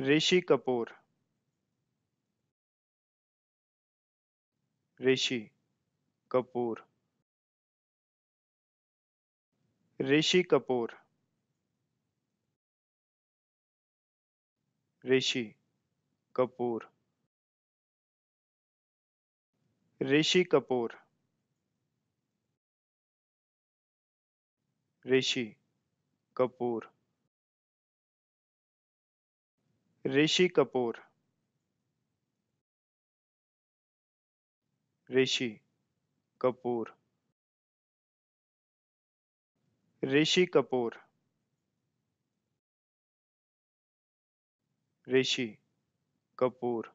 ऋषि Kapoor ऋषि Kapoor ऋषि Kapoor ऋषि Kapoor ऋषि Kapoor ऋषि Kapoor ऋषि Kapoor ऋषि Kapoor ऋषि Kapoor ऋषि Kapoor